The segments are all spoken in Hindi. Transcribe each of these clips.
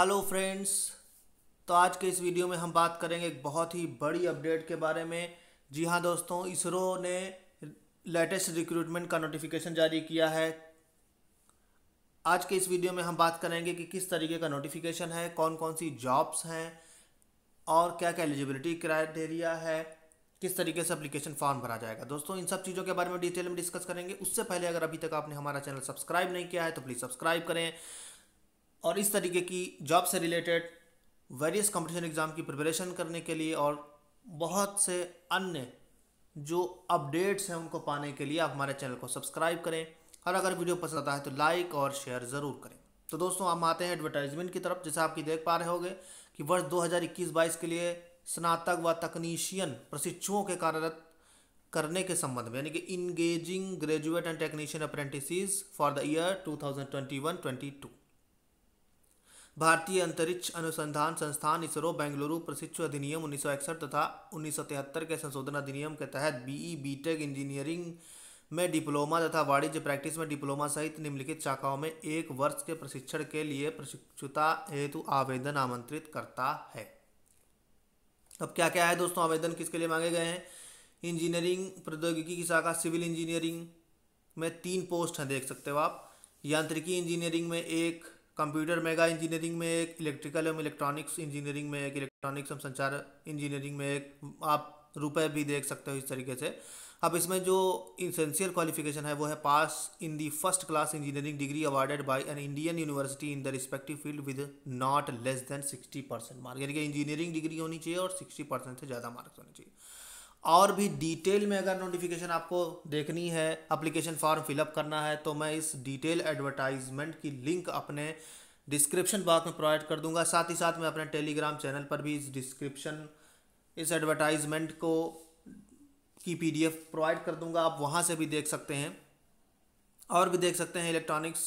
हेलो फ्रेंड्स तो आज के इस वीडियो में हम बात करेंगे एक बहुत ही बड़ी अपडेट के बारे में जी हाँ दोस्तों इसरो ने लेटेस्ट रिक्रूटमेंट का नोटिफिकेशन जारी किया है आज के इस वीडियो में हम बात करेंगे कि किस तरीके का नोटिफिकेशन है कौन कौन सी जॉब्स हैं और क्या क्या एलिजिबिलिटी क्राइटेरिया है किस तरीके से अप्लीकेशन फॉर्म भरा जाएगा दोस्तों इन सब चीज़ों के बारे में डिटेल में डिस्कस करेंगे उससे पहले अगर अभी तक आपने हमारा चैनल सब्सक्राइब नहीं किया है तो प्लीज़ सब्सक्राइब करें और इस तरीके की जॉब से रिलेटेड वेरियस कंपटीशन एग्ज़ाम की प्रिपरेशन करने के लिए और बहुत से अन्य जो अपडेट्स हैं उनको पाने के लिए आप हमारे चैनल को सब्सक्राइब करें और अगर वीडियो पसंद आता है तो लाइक और शेयर ज़रूर करें तो दोस्तों हम आते हैं एडवर्टाइजमेंट की तरफ आप आपकी देख पा रहे होंगे कि वर्ष 2021-22 के लिए स्नातक व तकनीशियन प्रशिक्षुओं के कार्यरत करने के संबंध में यानी कि engaging graduate and technician apprentice for the year twenty two भारतीय अंतरिक्ष अनुसंधान संस्थान इसरो बेंगलुरु प्रशिक्षु अधिनियम उन्नीस तथा उन्नीस के संशोधन अधिनियम के तहत बीई बीटेक इंजीनियरिंग में डिप्लोमा तथा वाणिज्य प्रैक्टिस में डिप्लोमा सहित निम्नलिखित शाखाओं में एक वर्ष के प्रशिक्षण के लिए प्रशिक्षुता हेतु आवेदन आमंत्रित करता है अब क्या क्या है दोस्तों आवेदन किसके लिए मांगे गए हैं इंजीनियरिंग प्रौद्योगिकी की शाखा सिविल इंजीनियरिंग में तीन पोस्ट हैं देख सकते हो आप यांत्रिकी इंजीनियरिंग में एक कंप्यूटर मेगा इंजीनियरिंग में एक इलेक्ट्रिकल एवं इलेक्ट्रॉनिक्स इंजीनियरिंग में एक इलेक्ट्रॉनिक्स एवं संचार इंजीनियरिंग में एक आप रुपए भी देख सकते हो इस तरीके से अब इसमें जो इसेंशियल क्वालिफिकेशन है वो है pass in the first class engineering degree awarded by an Indian university in the respective field with not less than sixty percent mark यानी कि इंजीनियरिंग डिग्री होनी चाहिए और सिक्सटी परसेंट से ज़्यादा मार्क्स होने चाहिए और भी डिटेल में अगर नोटिफिकेशन आपको देखनी है अप्लीकेशन फॉर्म फिलअप करना है तो मैं इस डिटेल एडवर्टाइजमेंट की लिंक अपने डिस्क्रिप्शन बॉक्स में प्रोवाइड कर दूंगा साथ ही साथ मैं अपने टेलीग्राम चैनल पर भी इस डिस्क्रिप्शन इस एडवर्टाइजमेंट को की पीडीएफ प्रोवाइड कर दूंगा आप वहाँ से भी देख सकते हैं और भी देख सकते हैं इलेक्ट्रॉनिक्स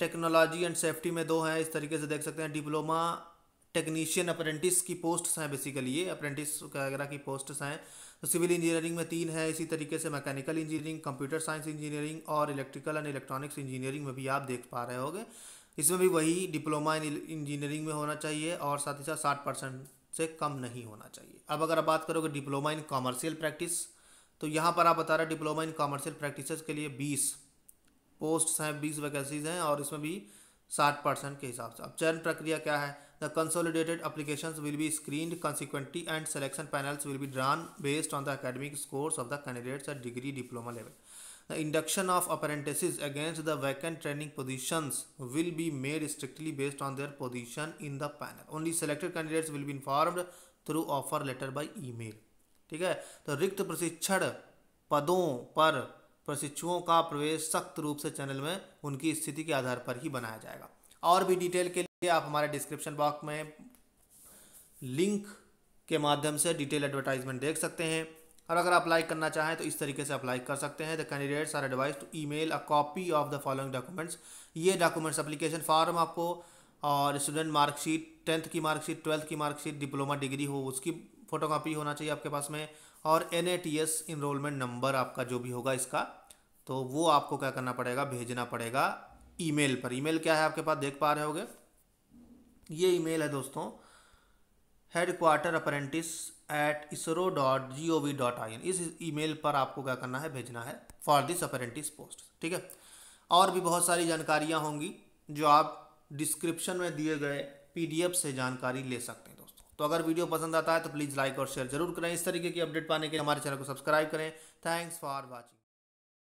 टेक्नोलॉजी एंड सेफ्टी में दो हैं इस तरीके से देख सकते हैं डिप्लोमा टेक्नीशियन अप्रेंटिस की पोस्ट्स हैं बेसिकली ये अप्रेंटिस वगैरह की पोस्ट्स हैं तो सिविल इंजीनियरिंग में तीन है इसी तरीके से mechanical engineering computer science engineering और इलेक्ट्रिकल एंड इलेक्ट्रॉनिक्स इंजीनियरिंग में भी आप देख पा रहे होगे इसमें भी वही डिप्लोमा इन इंजीनियरिंग में होना चाहिए और साथ ही साथ साठ परसेंट से कम नहीं होना चाहिए अब अगर आप बात करोगे डिप्लोमा इन कॉमर्शियल प्रैक्टिस तो यहाँ पर आप बता रहे डिप्लोमा इन कॉमर्शियल प्रैक्टिस के लिए बीस पोस्ट्स हैं बीस वैकेंसीज हैं और इसमें भी साठ परसेंट के हिसाब से अब चयन प्रक्रिया क्या है The consolidated applications will be screened consequently and selection panels will be drawn based on the academic scores of the candidates at degree diploma level. The induction of apprentices against the vacant training positions will be made strictly based on their position in the panel. Only selected candidates will be informed through offer letter by email ठीक है तो रिक्त प्रशिक्षण पदों पर प्रशिक्षुओं का प्रवेश सख्त रूप से चैनल में उनकी स्थिति के आधार पर ही बनाया जाएगा और भी डिटेल के लिए आप हमारे डिस्क्रिप्शन बॉक्स में लिंक के माध्यम से डिटेल एडवर्टाइजमेंट देख सकते हैं और अगर अप्लाई करना चाहें तो इस तरीके से अप्लाई कर सकते हैं the candidates are advise to email a copy of the following documents ये डॉक्यूमेंट्स अप्लीकेशन फार्म आपको और स्टूडेंट मार्कशीट टेंथ की मार्कशीट ट्वेल्थ की मार्कशीट डिप्लोमा डिग्री हो उसकी फोटोकॉपी होना चाहिए आपके पास में और N A T S enrolment number आपका जो भी होगा इसका तो वो आपको क्या करना पड़ेगा भेजना पड़ेगा ईमेल पर ईमेल क्या है आपके पास देख पा रहे होगे ये ईमेल है दोस्तों headquarter apprentice at ISRO dot G O V dot I N इस ईमेल पर आपको क्या करना है भेजना है फॉर दिस अप्रेंटिस पोस्ट ठीक है और भी बहुत सारी जानकारियाँ होंगी जो आप डिस्क्रिप्शन में दिए गए पीडीएफ से जानकारी ले सकते हैं दोस्तों तो अगर वीडियो पसंद आता है तो प्लीज़ लाइक और शेयर जरूर करें इस तरीके की अपडेट पाने के लिए हमारे चैनल को सब्सक्राइब करें थैंक्स फॉर वॉचिंग